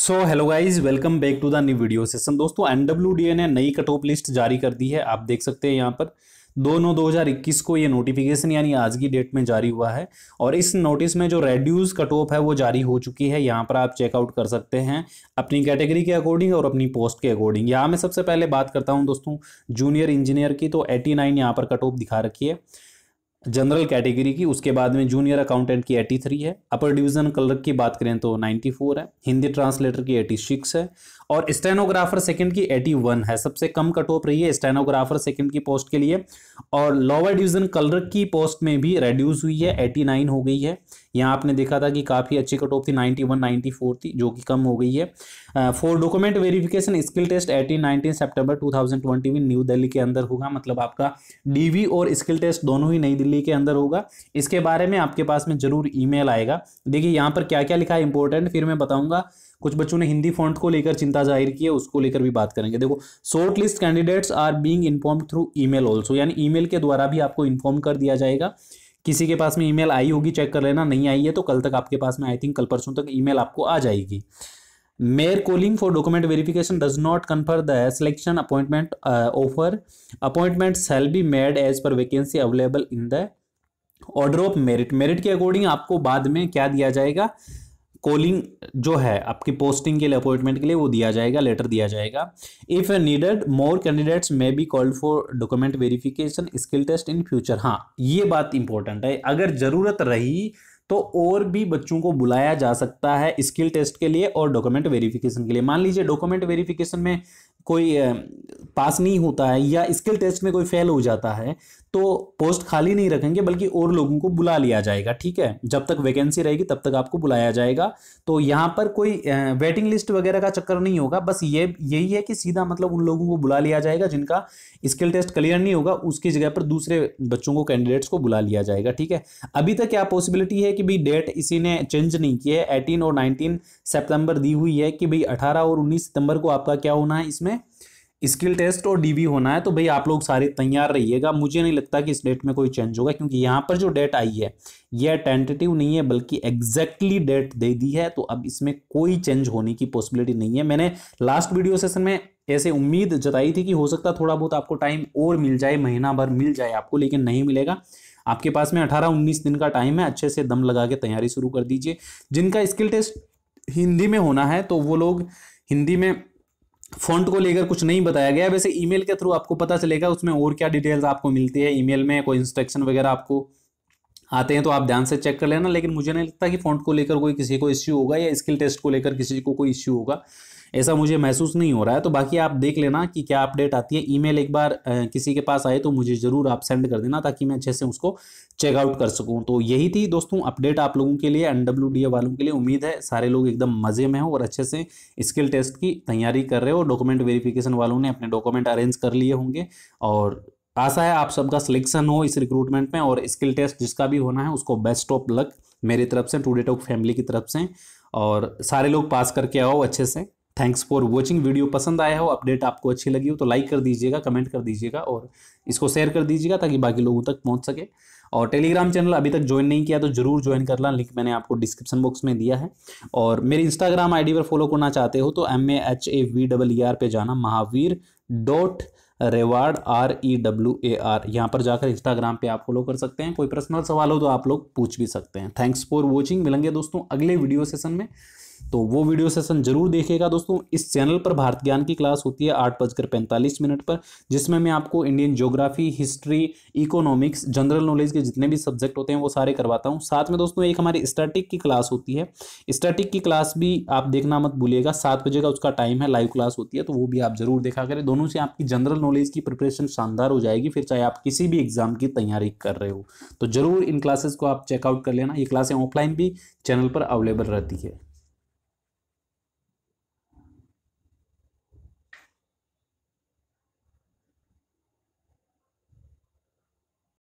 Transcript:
so hello guys welcome back to the new video session दोस्तों NW ने नई cut off list जारी कर दी है आप देख सकते हैं यहाँ पर दो नौ दो हज़ार इक्कीस को ये नोटिफिकेशन यानी आज की डेट में जारी हुआ है और इस नोटिस में जो रेड्यूज कट ऑफ है वो जारी हो चुकी है यहाँ पर आप चेकआउट कर सकते हैं अपनी कैटेगरी के अकॉर्डिंग और अपनी पोस्ट के अकॉर्डिंग यहाँ मैं सबसे पहले बात करता हूँ दोस्तों जूनियर इंजीनियर की तो एटी नाइन यहाँ पर कट ऑफ दिखा रखी है जनरल कैटेगरी की उसके बाद में जूनियर अकाउंटेंट की एटी थ्री है अपर डिवीजन क्लर्क की बात करें तो फोर है हिंदी ट्रांसलेटर की एटी सिक्स है और स्टेनोग्राफर सेकंड की एटी वन है सबसे कम कट ऑफ रही है स्टेनोग्राफर सेकंड की पोस्ट के लिए और लोअर डिवीजन क्लर्क की पोस्ट में भी रेड्यूस हुई है नाइन हो गई है यहाँ आपने देखा था कि काफ़ी अच्छी कट ऑफ थी नाइन्टी वन नाइन्टी फोर थी जो कि कम हो गई है for document verification skill test eighteen nineteen September two thousand twenty में न्यू दिल्ली के अंदर होगा मतलब आपका डीवी और स्किल टेस्ट दोनों ही नई दिल्ली के अंदर होगा इसके बारे में आपके पास में जरूर मेल आएगा देखिए यहाँ पर क्या क्या लिखा है इंपॉर्टेंट फिर मैं बताऊंगा कुछ बच्चों ने हिंदी फॉन्ट को लेकर चिंता जाहिर की है उसको लेकर भी बात करेंगे देखो short list candidates are being inform through email also यानी ईमेल के द्वारा भी आपको इन्फॉर्म कर दिया जाएगा किसी के पास में ईमेल आई होगी चेक कर लेना नहीं आई है तो कल तक आपके पास में आई थिंक कल परसों तक ईमेल आपको आ जाएगी mere calling for document verification does not confer the selection appointment uh, offer appointment shall be made as per vacancy available in the order of merit merit के अकॉर्डिंग आपको बाद में क्या दिया जाएगा कॉलिंग जो है आपकी पोस्टिंग के लिए अपॉइंटमेंट के लिए वो दिया जाएगा लेटर दिया जाएगा if needed more candidates may be called for document verification skill test in future हाँ ये बात इंपॉर्टेंट है अगर ज़रूरत रही तो और भी बच्चों को बुलाया जा सकता है स्किल टेस्ट के लिए और डॉक्यूमेंट वेरिफिकेशन के लिए मान लीजिए डॉक्यूमेंट वेरिफिकेशन में कोई पास नहीं होता है या स्किल टेस्ट में कोई फेल हो जाता है तो पोस्ट खाली नहीं रखेंगे बल्कि और लोगों को बुला लिया जाएगा ठीक है जब तक वैकेंसी रहेगी तब तक आपको बुलाया जाएगा तो यहाँ पर कोई वेटिंग लिस्ट वगैरह का चक्कर नहीं होगा बस ये यही है कि सीधा मतलब उन लोगों को बुला लिया जाएगा जिनका स्किल टेस्ट क्लियर नहीं होगा उसकी जगह पर दूसरे बच्चों को कैंडिडेट्स को बुला लिया जाएगा ठीक है अभी तक क्या पॉसिबिलिटी है कि भाई डेट इसी ने चेंज नहीं किया है एटीन और नाइनटीन सेप्टेम्बर दी हुई है कि भाई अठारह और उन्नीस सितंबर को आपका क्या होना है इसमें स्किल टेस्ट और डीवी होना है तो भाई आप लोग सारे तैयार रहिएगा मुझे नहीं लगता कि इस डेट में कोई चेंज होगा क्योंकि यहाँ पर जो डेट आई है यह टेंटेटिव नहीं है बल्कि एग्जैक्टली डेट दे दी है तो अब इसमें कोई चेंज होने की पॉसिबिलिटी नहीं है मैंने लास्ट वीडियो सेशन में ऐसे उम्मीद जताई थी कि हो सकता थोड़ा बहुत आपको टाइम और मिल जाए महीना भर मिल जाए आपको लेकिन नहीं मिलेगा आपके पास में अठारह उन्नीस दिन का टाइम है अच्छे से दम लगा के तैयारी शुरू कर दीजिए जिनका स्किल टेस्ट हिंदी में होना है तो वो लोग हिंदी में फ़ॉन्ट को लेकर कुछ नहीं बताया गया वैसे ईमेल के थ्रू आपको पता चलेगा उसमें और क्या डिटेल्स आपको मिलती है ईमेल में कोई इंस्ट्रक्शन वगैरह आपको आते हैं तो आप ध्यान से चेक कर लेना लेकिन मुझे नहीं लगता कि फ़ॉन्ट को लेकर कोई किसी को इश्यू होगा या स्किल टेस्ट को लेकर किसी को कोई इश्यू होगा ऐसा मुझे महसूस नहीं हो रहा है तो बाकी आप देख लेना कि क्या अपडेट आती है ईमेल एक बार किसी के पास आए तो मुझे ज़रूर आप सेंड कर देना ताकि मैं अच्छे से उसको चेकआउट कर सकूँ तो यही थी दोस्तों अपडेट आप लोगों के लिए एन वालों के लिए उम्मीद है सारे लोग एकदम मज़े में हो और अच्छे से स्किल टेस्ट की तैयारी कर रहे हो डॉक्यूमेंट वेरिफिकेशन वालों ने अपने डॉक्यूमेंट अरेंज कर लिए होंगे और आशा है आप सबका सिलेक्शन हो इस रिक्रूटमेंट में और स्किल टेस्ट जिसका भी होना है उसको बेस्ट ऑफ लक मेरी तरफ से टूडे टॉक फैमिली की तरफ से और सारे लोग पास करके आओ अच्छे से थैंक्स फॉर वॉचिंग वीडियो पसंद आया हो अपडेट आपको अच्छी लगी हो तो लाइक कर दीजिएगा कमेंट कर दीजिएगा और इसको शेयर कर दीजिएगा ताकि बाकी लोगों तक पहुंच सके और टेलीग्राम चैनल अभी तक ज्वाइन नहीं किया तो जरूर ज्वाइन कर ला लिंक मैंने आपको डिस्क्रिप्शन बॉक्स में दिया है और मेरे इंस्टाग्राम आई पर फॉलो करना चाहते हो तो M A H A V double E R पे जाना Mahaveer dot Rewar R E W A R यहाँ पर जाकर इंस्टाग्राम पे आप फॉलो कर सकते हैं कोई पर्सनल सवाल हो तो आप लोग पूछ भी सकते हैं थैंक्स फॉर वॉचिंग मिलेंगे दोस्तों अगले वीडियो सेशन में तो वो वीडियो सेशन जरूर देखेगा दोस्तों इस चैनल पर भारत ज्ञान की क्लास होती है आठ बजकर पैंतालीस मिनट पर जिसमें मैं आपको Indian geography history economics general knowledge के जितने भी सब्जेक्ट होते हैं वो सारे करवाता हूँ साथ में दोस्तों एक हमारी स्टैटिक की क्लास होती है स्टैटिक की क्लास भी आप देखना मत भूलिएगा सात बजे का उसका टाइम है लाइव क्लास होती है तो वो भी आप जरूर देखा करें दोनों से आपकी जनरल नॉलेज की प्रिपरेशन शानदार हो जाएगी फिर चाहे आप किसी भी एग्जाम की तैयारी कर रहे हो तो जरूर इन क्लासेस को आप चेकआउट कर लेना ये क्लासें ऑफलाइन भी चैनल पर अवेलेबल रहती है